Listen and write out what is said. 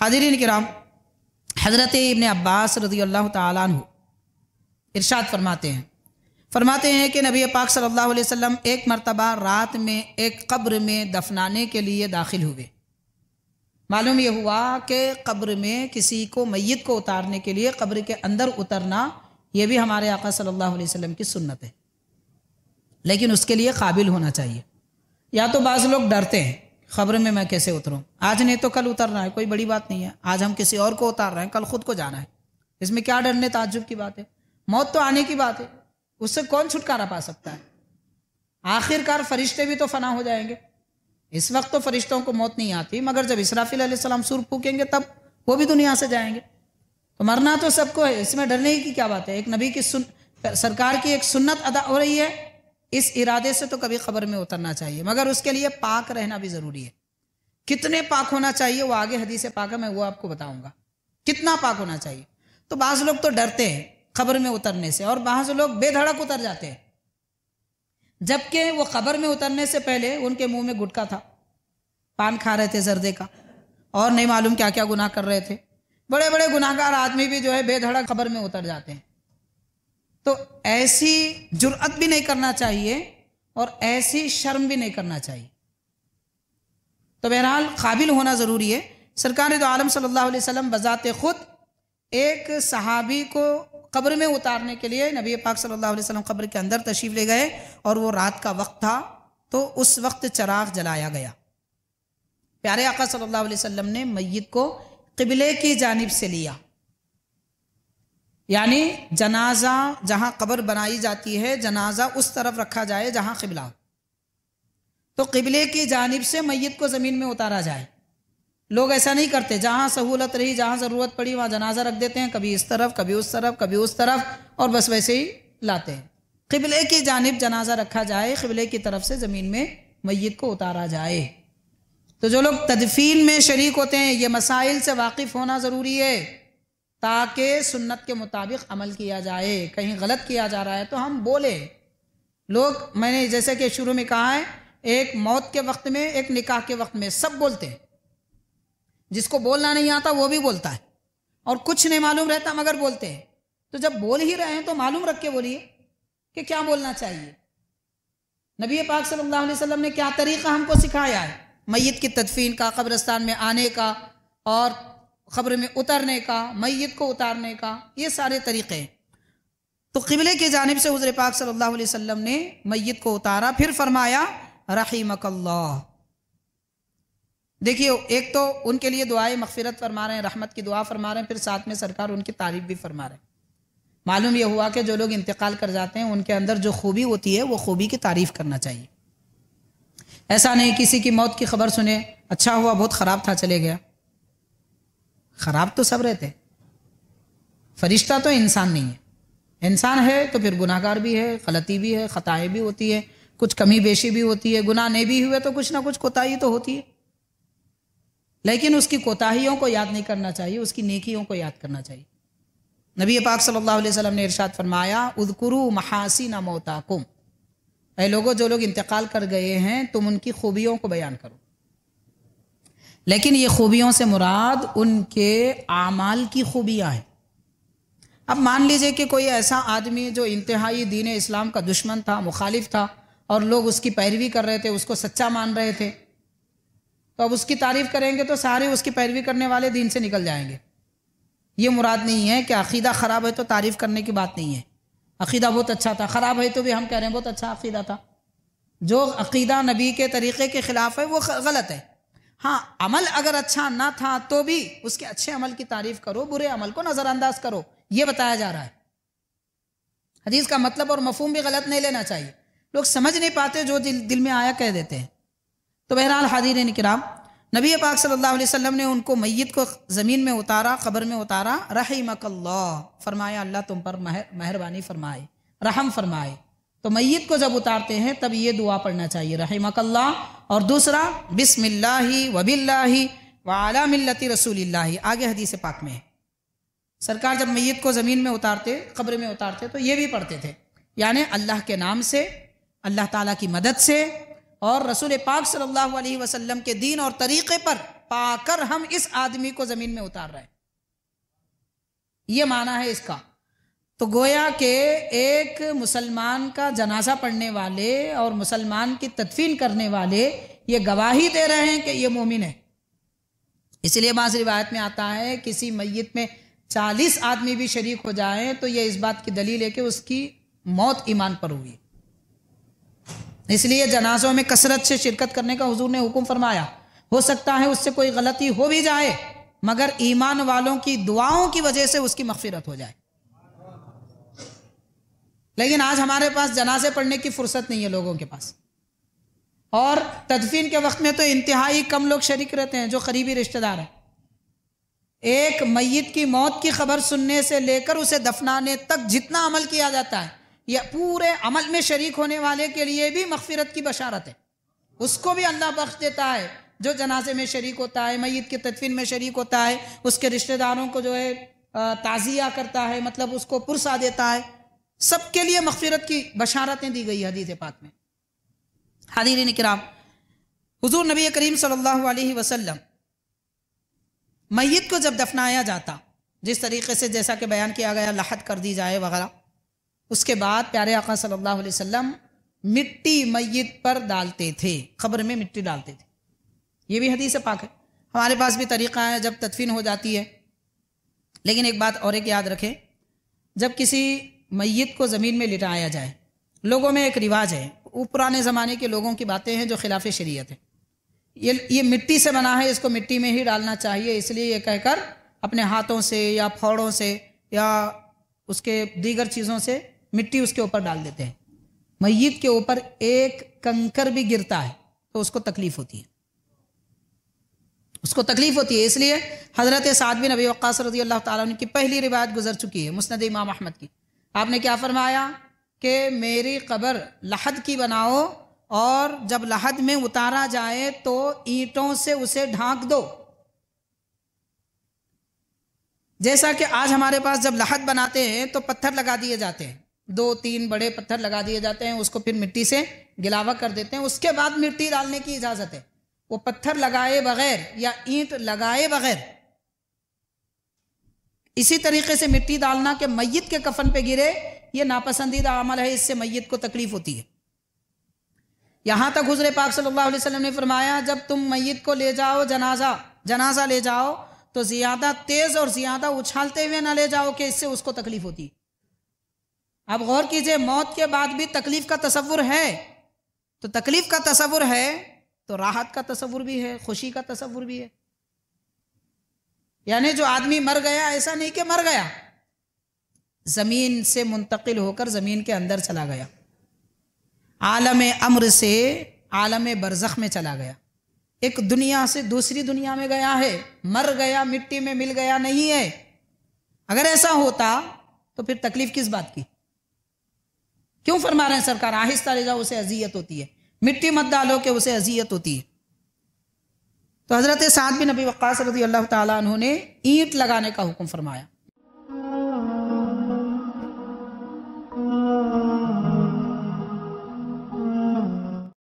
हाजरीन कराम हज़रत इबन अब्बास रजी अल्लाह तु इर्शाद फरमाते हैं फरमाते हैं कि नबी पाक सल्लल्लाहु अलैहि वसल्लम एक मरतबा रात में एक कब्र में दफनाने के लिए दाखिल हुए मालूम यह हुआ कि कब्र में किसी को मैत को उतारने के लिए कब्र के अंदर उतरना यह भी हमारे आका सल्लल्लाहु अलैहि वसल्लम की सुन्नत है लेकिन उसके लिए काबिल होना चाहिए या तो बाज़ लोग डरते हैं खबर में मैं कैसे उतरूँ आज नहीं तो कल उतरना है कोई बड़ी बात नहीं है आज हम किसी और को उतार रहे हैं कल खुद को जाना है इसमें क्या डरने ताजुब की बात है मौत तो आने की बात है उससे कौन छुटकारा पा सकता है आखिरकार फरिश्ते भी तो फना हो जाएंगे इस वक्त तो फरिश्तों को मौत नहीं आती मगर जब इसराफिल सलाम सुर फूकेंगे तब वो भी दुनिया से जाएंगे तो मरना तो सबको है इसमें डरने की क्या बात है एक नबी की सुन सरकार की एक सुन्नत अदा हो रही है इस इरादे से तो कभी खबर में उतरना चाहिए मगर उसके लिए पाक रहना भी जरूरी है कितने पाक होना चाहिए वो आगे हदीसे पाक है मैं वो आपको बताऊंगा कितना पाक होना चाहिए तो बाज लोग तो डरते हैं खबर में उतरने से और बाज लोग बेधड़क उतर जाते हैं जबकि वो खबर में उतरने से पहले उनके मुंह में गुटका था पान खा रहे थे जर्दे का और नहीं मालूम क्या क्या गुनाह कर रहे थे बड़े बड़े गुनाहगार आदमी भी जो है बेधड़क खबर में उतर जाते हैं तो ऐसी जुर्अत भी नहीं करना चाहिए और ऐसी शर्म भी नहीं करना चाहिए तो बहरहाल काबिल होना ज़रूरी है सरकार तो आलम सल्लल्लाहु अलैहि वसल्लम बज़ात ख़ुद एक सहाबी को कब्र में उतारने के लिए नबी पाक सल्लल्लाहु अलैहि वसल्लम कब्र के अंदर तशरीफ़ ले गए और वो रात का वक्त था तो उस वक्त चराग जलाया गया प्यारे आका सल्लल्लाहु अलैहि वसल्लम ने मैत को किबले की जानब से लिया यानी जनाजा जहां कब्र बनाई जाती है जनाजा उस तरफ रखा जाए जहां किबला हो तो किबले की जानब से मैत को ज़मीन में उतारा जाए लोग ऐसा नहीं करते जहाँ सहूलत रही जहाँ ज़रूरत पड़ी वहाँ जनाजा रख देते हैं कभी इस तरफ कभी उस तरफ कभी उस तरफ और बस वैसे ही लाते हैं किबले की जानब जनाजा रखा जाए किबले की तरफ से ज़मीन में मैत को उतारा जाए तो जो लोग तदफीन में शरीक होते हैं ये मसाइल से वाकिफ़ होना ज़रूरी है ताकि सुन्नत के मुताबिक अमल किया जाए कहीं गलत किया जा रहा है तो हम बोले लोग मैंने जैसे कि शुरू में कहा है एक मौत के वक्त में एक निकाह के वक्त में सब बोलते हैं जिसको बोलना नहीं आता वो भी बोलता है और कुछ नहीं मालूम रहता मगर बोलते हैं तो जब बोल ही रहे हैं तो मालूम रख के बोलिए कि क्या बोलना चाहिए नबी पाक सल्लल्लाहु अलैहि वसल्लम ने क्या तरीका हमको सिखाया है मैत की तदफीन का कब्रस्तान में आने का और ख़बर में उतरने का मैत को उतारने का ये सारे तरीक़े हैं तो किबले की जानब से हजर पाक सल्लल्लाहु अलैहि वसल्लम ने मैत को उतारा फिर फरमाया रहीमकल्ला देखिए एक तो उनके लिए दुआएं मगफिरत फरमा रहे हैं रहमत की दुआ फरमा रहे हैं फिर साथ में सरकार उनकी तारीफ भी फरमा रहे हैं मालूम यह हुआ कि जो लोग इंतकाल कर जाते हैं उनके अंदर जो खूबी होती है वो खूबी की तारीफ करना चाहिए ऐसा नहीं किसी की मौत की खबर सुने अच्छा हुआ बहुत ख़राब था चले गया खराब तो सब रहते फरिश्ता तो इंसान नहीं है इंसान है तो फिर गुनाहगार भी है गलती भी है खताएं भी होती है कुछ कमी बेशी भी होती है गुनाह नहीं भी हुए तो कुछ ना कुछ कोताही तो होती है लेकिन उसकी कोताहियों को याद नहीं करना चाहिए उसकी नेकियों को याद करना चाहिए नबी पाक सल्लल्लाहु अलैहि वसल्लम ने इरशाद फरमाया उदकुरु महासिन मौताकुम ए लोगों जो लोग इंतकाल कर गए हैं तुम उनकी खूबियों को बयान करो लेकिन ये खूबियों से मुराद उनके आमाल की खूबियाँ हैं अब मान लीजिए कि कोई ऐसा आदमी जो इंतहाई दीन इस्लाम का दुश्मन था मुखालिफ था और लोग उसकी पैरवी कर रहे थे उसको सच्चा मान रहे थे तो अब उसकी तारीफ करेंगे तो सारे उसकी पैरवी करने वाले दीन से निकल जाएंगे ये मुराद नहीं है कि अकीदा ख़राब है तो तारीफ़ करने की बात नहीं है अकीदा बहुत अच्छा था ख़राब है तो भी हम कह रहे हैं बहुत अच्छा अकीदा था जो अकीदा नबी के तरीक़े के ख़िलाफ़ है वो गलत है हाँ अमल अगर अच्छा ना था तो भी उसके अच्छे अमल की तारीफ करो बुरे अमल को नजरअंदाज करो यह बताया जा रहा है हदीस का मतलब और मफहम भी गलत नहीं लेना चाहिए लोग समझ नहीं पाते जो दिल दिल में आया कह देते हैं तो बहरहाल हाजिर निकराम नबी पाक सल्लल्लाहु अलैहि वसल्लम ने उनको मैत को ज़मीन में उतारा ख़बर में उतारा रही मकल्ला फरमाया अल्लाह तुम पर महर मेहरबानी फरमाए रहम फरमाए तो मैत को जब उतारते हैं तब ये दुआ पढ़ना चाहिए मकल्ला और दूसरा बिसमिल्ला वबिल्ला वाला मिल्लती रसूलिल्ला आगे हदीस पाक में है सरकार जब मैत को ज़मीन में उतारते कब्र में उतारते तो ये भी पढ़ते थे यानि अल्लाह के नाम से अल्लाह ताला की मदद से और रसूल पाक सल्लल्लाहु अलैहि वसल्लम के दीन और तरीक़े पर पाकर हम इस आदमी को ज़मीन में उतार रहे हैं ये माना है इसका तो गोया के एक मुसलमान का जनाजा पढ़ने वाले और मुसलमान की तदफीन करने वाले ये गवाही दे रहे हैं कि ये मोमिन है इसलिए बाज़ रिवायत में आता है किसी मैत में चालीस आदमी भी शरीक हो जाए तो यह इस बात की दलील है कि उसकी मौत ईमान पर हुई इसलिए जनाजों में कसरत से शिरकत करने का हुजूर ने हुक्म फरमाया हो सकता है उससे कोई गलती हो भी जाए मगर ईमान वालों की दुआओं की वजह से उसकी मफफरत हो जाए लेकिन आज हमारे पास जनाजे पढ़ने की फुर्सत नहीं है लोगों के पास और तदफीन के वक्त में तो इंतहाई कम लोग शरीक रहते हैं जो करीबी रिश्तेदार हैं एक मैत की मौत की खबर सुनने से लेकर उसे दफनाने तक जितना अमल किया जाता है यह पूरे अमल में शरीक होने वाले के लिए भी मगफिरत की बशारत है उसको भी अल्लाह बख्श देता है जो जनाजे में शरीक होता है मैत के तदफीन में शरीक होता है उसके रिश्तेदारों को जो है ताज़िया करता है मतलब उसको पुरसा देता है सबके लिए मफफरत की बशारतें दी गई हदीस पाक में हदीर कराम हजूर नबी करीम सल्लल्लाहु अलैहि वसल्लम मैत को जब दफनाया जाता जिस तरीके से जैसा कि बयान किया गया लहत कर दी जाए वगैरह उसके बाद प्यारे आका सल्लल्लाहु अलैहि वसल्लम मिट्टी मैत पर डालते थे खबर में मिट्टी डालते थे ये भी हदीस पाक है हमारे पास भी तरीक़ा है जब तदफीन हो जाती है लेकिन एक बात और एक याद रखें जब किसी मैत को ज़मीन में लिटाया जाए लोगों में एक रिवाज है वो पुराने ज़माने के लोगों की बातें हैं जो खिलाफ शरीयत है ये ये मिट्टी से बना है इसको मिट्टी में ही डालना चाहिए इसलिए ये कहकर अपने हाथों से या फौड़ों से या उसके दीगर चीज़ों से मिट्टी उसके ऊपर डाल देते हैं मैत के ऊपर एक कंकर भी गिरता है तो उसको तकलीफ होती है उसको तकलीफ होती है इसलिए हज़रत साद बिन नबी वक्स रजी अल्लाह ताली की पहली रिवायत गुजर चुकी है मुस्ंद इमाम अहमद की आपने क्या फरमाया कि मेरी कब्र लहद की बनाओ और जब लहद में उतारा जाए तो ईंटों से उसे ढांक दो जैसा कि आज हमारे पास जब लहद बनाते हैं तो पत्थर लगा दिए जाते हैं दो तीन बड़े पत्थर लगा दिए जाते हैं उसको फिर मिट्टी से गिलावा कर देते हैं उसके बाद मिट्टी डालने की इजाज़त है वो पत्थर लगाए बगैर या ईंट लगाए बगैर इसी तरीके से मिट्टी डालना के मैत के कफन पे गिरे ये नापसंदीदा अमल है इससे मैत को तकलीफ होती है यहां तक गुजरे पाक सल्लल्लाहु अलैहि वसल्लम ने फरमाया जब तुम मैत को ले जाओ जनाजा जनाजा ले जाओ तो ज्यादा तेज और ज्यादा उछालते हुए ना ले जाओ कि इससे उसको तकलीफ होती है आप गौर कीजिए मौत के बाद भी तकलीफ का तस्वुर है तो तकलीफ का तस्वुर है तो राहत का तस्वुर भी है खुशी का तस्वुर भी है यानी जो आदमी मर गया ऐसा नहीं कि मर गया ज़मीन से मुंतकिल होकर ज़मीन के अंदर चला गया आलम अम्र से आलम बरज़ख में चला गया एक दुनिया से दूसरी दुनिया में गया है मर गया मिट्टी में मिल गया नहीं है अगर ऐसा होता तो फिर तकलीफ किस बात की क्यों फरमा रहे हैं सरकार आहिस्ता ले जाओ उसे अजियत होती है मिट्टी मत डालो कि उसे अजियत होती है तो हज़रत साद बिन नबी वक़ास रदी अल्लाह तु ने ईंट लगाने का हुक्म फरमाया